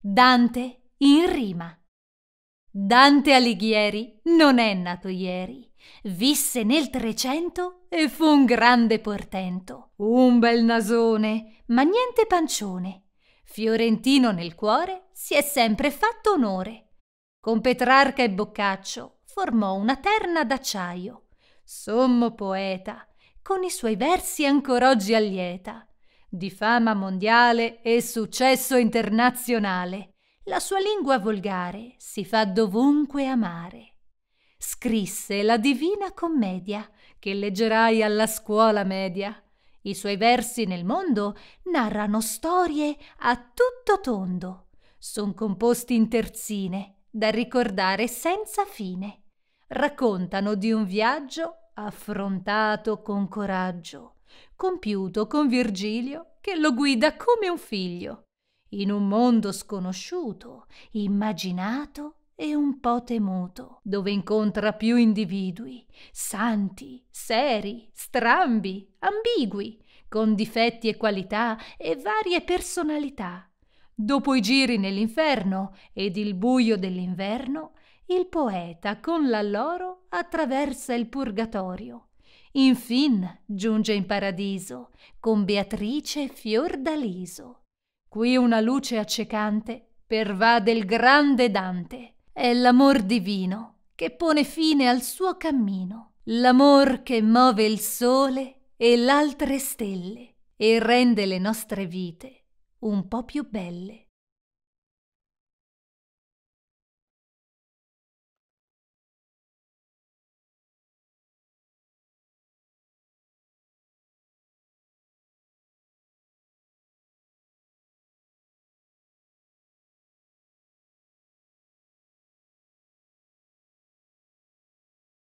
Dante in rima. Dante Alighieri non è nato ieri. Visse nel Trecento e fu un grande portento. Un bel nasone, ma niente pancione. Fiorentino nel cuore si è sempre fatto onore. Con Petrarca e Boccaccio formò una terna d'acciaio. Sommo poeta, con i suoi versi ancor oggi allieta di fama mondiale e successo internazionale. La sua lingua volgare si fa dovunque amare. Scrisse la Divina Commedia, che leggerai alla scuola media. I suoi versi nel mondo narrano storie a tutto tondo. Son composti in terzine, da ricordare senza fine. Raccontano di un viaggio affrontato con coraggio, compiuto con Virgilio che lo guida come un figlio, in un mondo sconosciuto, immaginato e un po' temuto, dove incontra più individui, santi, seri, strambi, ambigui, con difetti e qualità e varie personalità. Dopo i giri nell'inferno ed il buio dell'inverno, il poeta con l'alloro attraversa il purgatorio. Infin giunge in paradiso con Beatrice Fiordaliso. Qui una luce accecante pervade il grande Dante. È l'amor divino che pone fine al suo cammino. L'amor che muove il sole e l'altre stelle e rende le nostre vite un po' più belle.